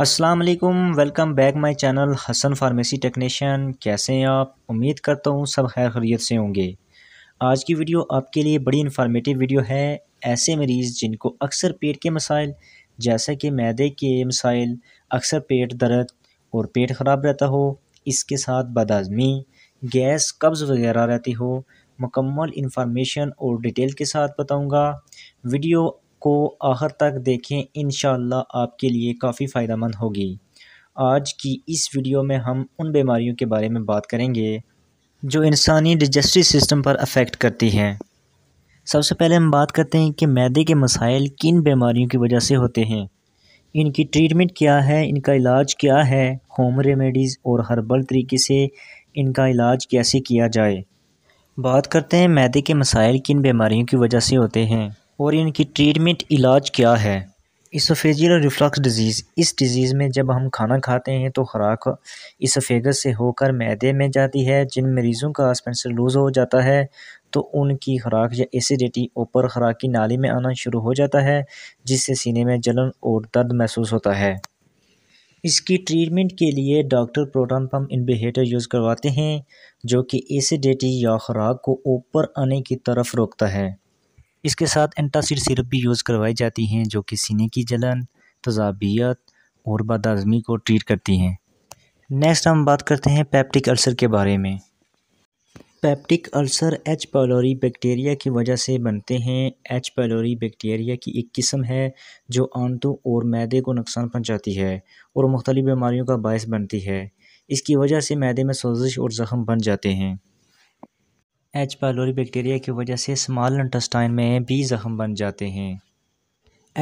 अस्सलाम वालेकुम welcome back my channel Hasan pharmacy technician कैसे हैं आप उम्मीद करता हूँ सब खैर खरीत से होंगे आज की वीडियो आपके लिए बड़ी इन्फॉर्मेटिव वीडियो है ऐसे मरीज़ जिनको अक्सर पेट के मसाइल जैसे कि मैदे के मसाइल अक्सर पेट दर्द और पेट ख़राब रहता हो इसके साथ बदहज़मी गैस कब्ज़ वगैरह रहती हो मुकम्मल इन्फॉर्मेशन और डिटेल के साथ बताऊंगा वीडियो को आखिर तक देखें इन आपके लिए काफ़ी फ़ायदा होगी आज की इस वीडियो में हम उन बीमारियों के बारे में बात करेंगे जो इंसानी डिजेस्टिव सिस्टम पर अफेक्ट करती हैं सबसे पहले हम बात करते हैं कि मैदे के मसाइल किन बीमारियों की वजह से होते हैं इनकी ट्रीटमेंट क्या है इनका इलाज क्या है होम रेमेडीज़ और हर्बल तरीके से इनका इलाज कैसे किया जाए बात करते हैं मैदे के मसाइल किन बीमारियों की वजह से होते हैं और इनकी ट्रीटमेंट इलाज क्या है इसोफेजियल रिफ्लक्स डिज़ीज़ इस डिज़ीज़ में जब हम खाना खाते हैं तो खुराक इसोफेगस से होकर मैदे में जाती है जिन मरीज़ों का स्पेंसर लूज़ हो जाता है तो उनकी खुराक या एसिडिटी ऊपर खुराक की नाली में आना शुरू हो जाता है जिससे सीने में जलन और दर्द महसूस होता है इसकी ट्रीटमेंट के लिए doctor proton pump inhibitor use करवाते हैं जो कि एसिडिटी या खुराक को ऊपर आने की तरफ रोकता है इसके साथ एंटासिड सिरप भी यूज़ करवाई जाती हैं जो कि सीने की जलन तजाबियत और बदाजमी को ट्रीट करती हैं नेक्स्ट हम बात करते हैं पैप्टिक अल्सर के बारे में peptic ulcer H pylori bacteria की वजह से बनते हैं एच पैलोरी बैक्टीरिया की एक किस्म है जो आंतों और मैदे को नुकसान पहुंचाती है और मुख्तलिफ़ बीमारियों का बायस बनती है इसकी वजह से मैदे में सोजिश और ज़ख़म बन जाते हैं एच पायलोरी बैक्टीरिया की वजह से स्मॉल इंटस्टाइन में भी जख्म बन जाते हैं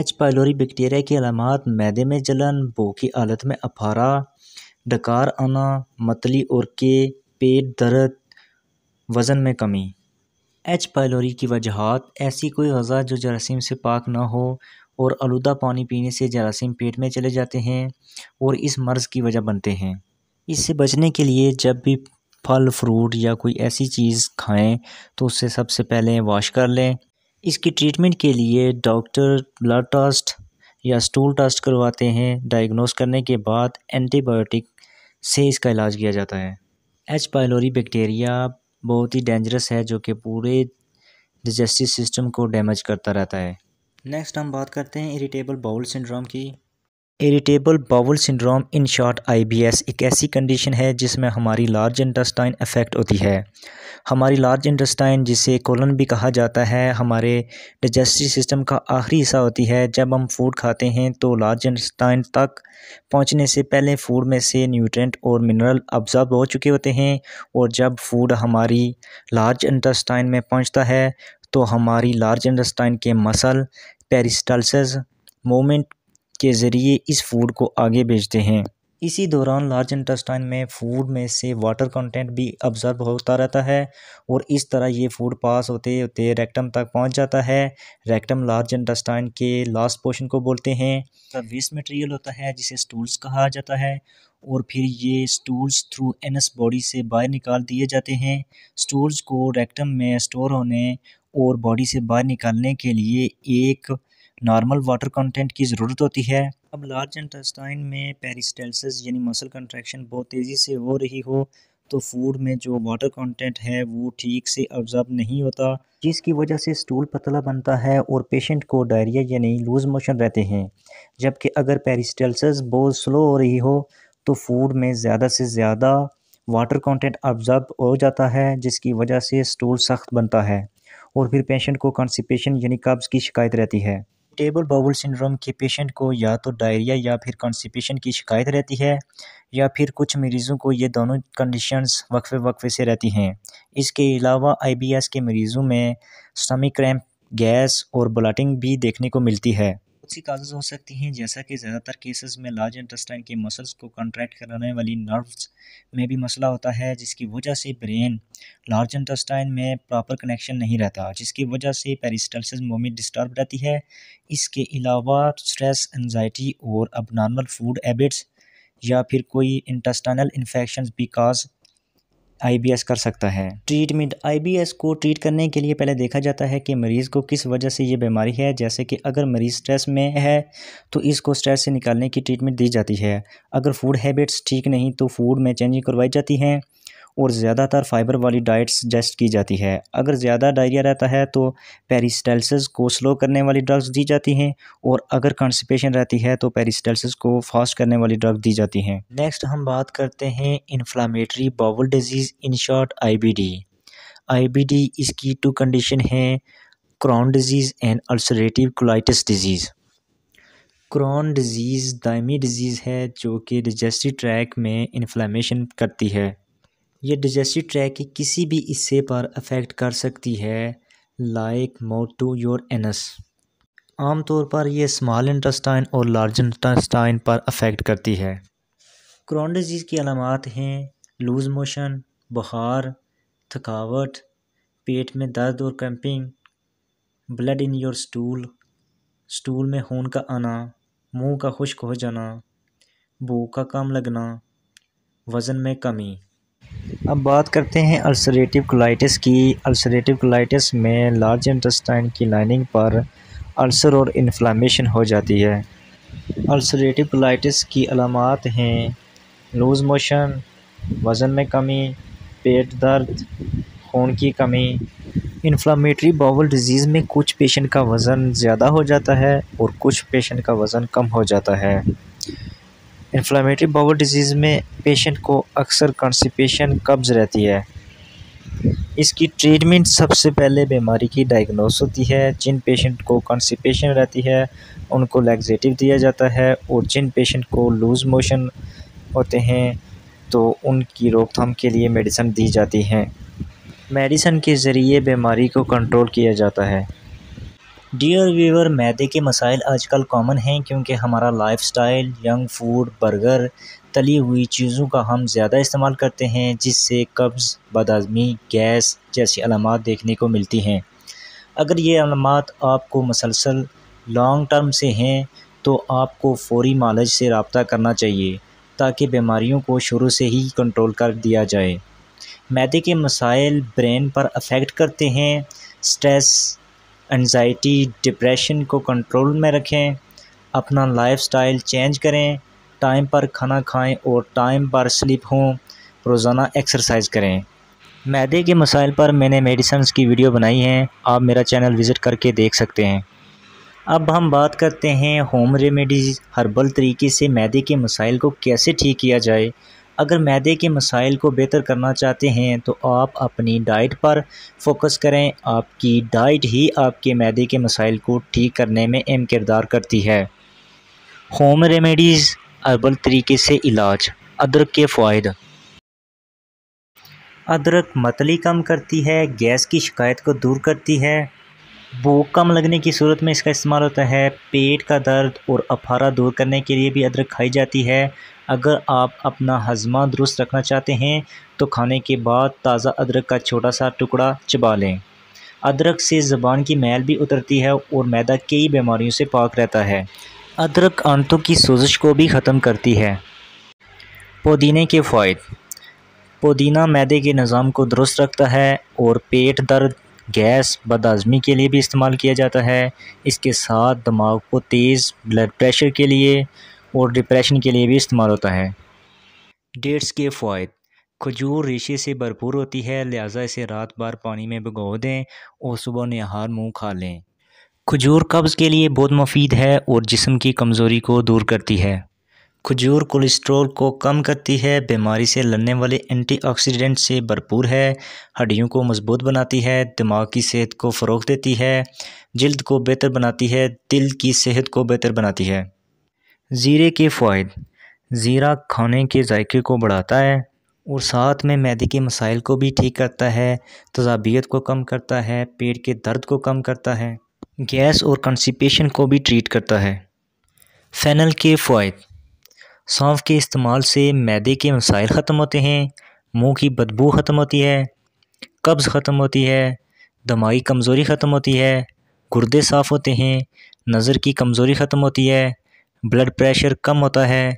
एच पायलोरी बैक्टीरिया की अलामत मैदे में जलन बो की हालत में अफारा डकार आना मतली और के पेट दर्द वज़न में कमी एच पायलोरी की वजहत ऐसी कोई गज़ा जो जरासीम से पाक ना हो और आलूदा पानी पीने से जरासीम पेट में चले जाते हैं और इस मर्ज़ की वजह बनते हैं इससे बचने के लिए जब भी फल फ्रूट या कोई ऐसी चीज़ खाएं तो उससे सबसे पहले वॉश कर लें इसकी ट्रीटमेंट के लिए डॉक्टर ब्लड टेस्ट या स्टूल टेस्ट करवाते हैं डायग्नोस करने के बाद एंटीबायोटिक से इसका इलाज किया जाता है एच पायलोरी बैक्टीरिया बहुत ही डेंजरस है जो कि पूरे डिजेस्टिव सिस्टम को डैमेज करता रहता है नेक्स्ट हम बात करते हैं इरिटेबल बाउल सिंड्रोम की irritable bowel syndrome in short IBS एक ऐसी कंडीशन है जिसमें हमारी लार्ज इंटस्टाइन अफेक्ट होती है हमारी लार्ज इंटस्टाइन जिसे कोलन भी कहा जाता है हमारे डाइजेस्टिव सिस्टम का आखिरी हिस्सा होती है जब हम फूड खाते हैं तो लार्ज इंटस्टाइन तक पहुंचने से पहले फूड में से न्यूट्रेंट और मिनरल अब्जॉर्ब हो चुके होते हैं और जब फूड हमारी लार्ज इंटस्टाइन में पहुँचता है तो हमारी लार्ज इंटस्टाइन के मसल पेरिस्टल्स मूवमेंट के ज़रिए इस फूड को आगे भेजते हैं इसी दौरान लार्ज इंटस्टाइन में फूड में से वाटर कंटेंट भी ऑब्ज़र्व होता रहता है और इस तरह ये फूड पास होते होते रेक्टम तक पहुंच जाता है रेक्टम लार्ज इंटस्टाइन के लास्ट पोर्शन को बोलते हैं तो वेस्ट मटेरियल होता है जिसे स्टूल्स कहा जाता है और फिर ये स्टूल्स थ्रू एनस बॉडी से बाहर निकाल दिए जाते हैं स्टूल्स को रेक्टम में स्टोर होने और बॉडी से बाहर निकालने के लिए एक नॉर्मल वाटर कंटेंट की ज़रूरत होती है अब लार्ज इंटेस्टाइन में पेरिस्टेल्सिस यानी मसल कंट्रैक्शन बहुत तेज़ी से हो रही हो तो फूड में जो वाटर कंटेंट है वो ठीक से ऑब्जर्व नहीं होता जिसकी वजह से स्टूल पतला बनता है और पेशेंट को डायरिया यानी लूज मोशन रहते हैं जबकि अगर पेरिस्टेल्स बहुत स्लो हो रही हो तो फूड में ज़्यादा से ज़्यादा वाटर कंटेंट ऑब्जर्व हो जाता है जिसकी वजह से स्टूल सख्त बनता है और फिर पेशेंट को कॉन्सिपेशन यानी कब्ज़ की शिकायत रहती है इरिटेबल बाउल सिंड्रोम के पेशेंट को या तो डायरिया या फिर कॉन्स्टिपेशन की शिकायत रहती है या फिर कुछ मरीज़ों को ये दोनों कंडीशंस वक्फे वक्फे से रहती हैं इसके अलावा आईबीएस के मरीज़ों में स्टमिक क्रैम्प गैस और ब्लाटिंग भी देखने को मिलती है बहुत सी काजेज़ हो सकती हैं जैसा कि ज़्यादातर केसेस में लार्ज इंटेस्टाइन के मसल्स को कंट्रैक्ट कराने वाली नर्व्स में भी मसला होता है जिसकी वजह से ब्रेन लार्ज इंटेस्टाइन में प्रॉपर कनेक्शन नहीं रहता जिसकी वजह से पेरिस्टलसिस मोमेंट डिस्टर्ब रहती है इसके अलावा स्ट्रेस एनजाइटी और अब फूड हैबिट्स या फिर कोई इंटस्टाइनल इन्फेक्शन भी काज आईबीएस कर सकता है ट्रीटमेंट आईबीएस को ट्रीट करने के लिए पहले देखा जाता है कि मरीज़ को किस वजह से ये बीमारी है जैसे कि अगर मरीज़ स्ट्रेस में है तो इसको स्ट्रेस से निकालने की ट्रीटमेंट दी जाती है अगर फूड हैबिट्स ठीक नहीं तो फूड में चेंजिंग करवाई जाती हैं और ज़्यादातर फाइबर वाली डाइट सजेस्ट की जाती है अगर ज़्यादा डायरिया रहता है तो पेरिस्टल्सिस को स्लो करने वाली ड्रग्स दी जाती हैं और अगर कॉन्स्टिपेशन रहती है तो पेरिस्टल्सिस को फास्ट करने वाली ड्रग दी जाती हैं नेक्स्ट हम बात करते हैं inflammatory bowel disease in short बी आईबीडी इसकी टू कंडीशन है Crohn disease and ulcerative colitis disease Crohn disease दायमी डिजीज़ है जो कि डिजेस्टिव ट्रैक में इन्फ्लामेशन करती है ये डिजेस्टिव ट्रैक की किसी भी हिस्से पर अफेक्ट कर सकती है लाइक मोट टू योर एनस आमतौर पर यह स्मॉल इंटस्टाइन और लार्ज इंटस्टाइन पर अफेक्ट करती है क्रॉन डिजीज़ की अलामत हैं लूज़ मोशन बुखार थकावट पेट में दर्द और cramping blood in your stool stool में खून का आना मुंह का खुश्क हो जाना भूख का कम लगना वज़न में कमी अब बात करते हैं अल्सरेटिव कोलाइटिस की अल्सरेटिव कोलाइटिस में लार्ज इंटस्टाइन की लाइनिंग पर अल्सर और इन्फ्लामेशन हो जाती है अल्सरेटिव कोलाइटिस की अलामत हैं लूज़ मोशन वज़न में कमी पेट दर्द खून की कमी इन्फ्लामेटरी बावल डिजीज़ में कुछ पेशेंट का वज़न ज़्यादा हो जाता है और कुछ पेशेंट का वज़न कम हो जाता है इन्फ्लामेटरी बाउल डिजीज़ में पेशेंट को अक्सर कॉन्सिपेशन कब्ज़ रहती है इसकी ट्रीटमेंट सबसे पहले बीमारी की डायग्नोस होती है जिन पेशेंट को कॉन्सिपेशन रहती है उनको लैक्जेटिव दिया जाता है और जिन पेशेंट को लूज़ मोशन होते हैं तो उनकी रोकथाम के लिए मेडिसन दी जाती हैं मेडिसन के ज़रिए बीमारी को कंट्रोल किया जाता है डियर व्यूअर मैदे के मसाइल आजकल कॉमन हैं क्योंकि हमारा लाइफस्टाइल, यंग फूड बर्गर तली हुई चीज़ों का हम ज़्यादा इस्तेमाल करते हैं जिससे कब्ज़ बदहज़मी गैस जैसी अलामत देखने को मिलती हैं अगर ये अलामत आपको मसलसल लॉन्ग टर्म से हैं तो आपको फौरी मालज से रबता करना चाहिए ताकि बीमारियों को शुरू से ही कंट्रोल कर दिया जाए मैदे के मसाइल ब्रेन पर अफेक्ट करते हैं स्ट्रेस एनजाइटी डिप्रेशन को कंट्रोल में रखें अपना लाइफस्टाइल चेंज करें टाइम पर खाना खाएं और टाइम पर स्लिप हों रोज़ाना एक्सरसाइज करें मैदे के मसाइल पर मैंने मेडिसन की वीडियो बनाई हैं आप मेरा चैनल विज़िट करके देख सकते हैं अब हम बात करते हैं होम रेमेडीज़ हर्बल तरीके से मैदे के मसाइल को कैसे ठीक किया जाए अगर मैदे के मसाइल को बेहतर करना चाहते हैं तो आप अपनी डाइट पर फोकस करें आपकी डाइट ही आपके मैदे के मसाइल को ठीक करने में अहम किरदार करती है होम रेमेडीज़ अर्बल तरीके से इलाज अदरक के फ़ायद अदरक मतली कम करती है गैस की शिकायत को दूर करती है भूख कम लगने की सूरत में इसका इस्तेमाल होता है पेट का दर्द और अफारा दूर करने के लिए भी अदरक खाई जाती है अगर आप अपना हजमा दुरुस्त रखना चाहते हैं तो खाने के बाद ताज़ा अदरक का छोटा सा टुकड़ा चबा लें अदरक से ज़बान की मैल भी उतरती है और मैदा कई बीमारियों से पाक रहता है अदरक आंतों की सोजिश को भी ख़त्म करती है पुदीने के फ़ायद पुदीना मैदे के निज़ाम को दुरुस्त रखता है और पेट दर्द गैस बदाज़मी के लिए भी इस्तेमाल किया जाता है इसके साथ दिमाग को तेज़ ब्लड प्रेशर के लिए और डिप्रेशन के लिए भी इस्तेमाल होता है डेट्स के फ़ायद खजूर रेशे से भरपूर होती है लिहाजा इसे रात भर पानी में भिगो दें और सुबह नहार मुँह खा लें खजूर कब्ज़ के लिए बहुत मुफीद है और जिसम की कमज़ोरी को दूर करती है खजूर कोलेस्ट्रॉल को कम करती है बीमारी से लड़ने वाले एंटीऑक्सीडेंट से भरपूर है हड्डियों को मजबूत बनाती है दिमाग की सेहत को फ़रोग देती है जल्द को बेहतर बनाती है दिल की सेहत को बेहतर बनाती है ज़ीरे के फायद ज़ीरा खाने के जायके को बढ़ाता है और साथ में मैदे के मसाइल को भी ठीक करता है तजाबियत को कम करता है पेट के दर्द को कम करता है गैस और कंसिपेशन को भी ट्रीट करता है फैनल के फ़ायद सौंफ के इस्तेमाल से मैदे के मसाइल ख़त्म होते हैं मुंह की बदबू ख़त्म होती है कब्ज़ ख़त्म होती है दमाई कमज़ोरी ख़त्म होती है गुर्दे साफ़ होते हैं नज़र की कमज़ोरी ख़त्म होती है ब्लड प्रेशर कम होता है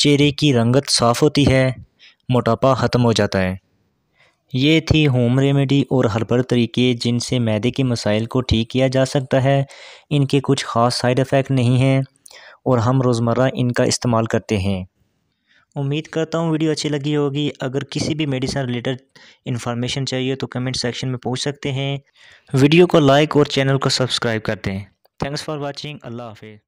चेहरे की रंगत साफ़ होती है मोटापा ख़त्म हो जाता है ये थी होम रेमेडी और हर्बल तरीके जिनसे मैदे के मसाइल को ठीक किया जा सकता है इनके कुछ ख़ास साइड इफ़ेक्ट नहीं हैं और हम रोज़मर्रा इनका इस्तेमाल करते हैं उम्मीद करता हूँ वीडियो अच्छी लगी होगी अगर किसी भी मेडिसिन रिलेटेड इन्फॉर्मेशन चाहिए तो कमेंट सेक्शन में पूछ सकते हैं वीडियो को लाइक और चैनल को सब्सक्राइब कर दें थैंक्स फॉर वॉचिंग अल्लाह हाफिज़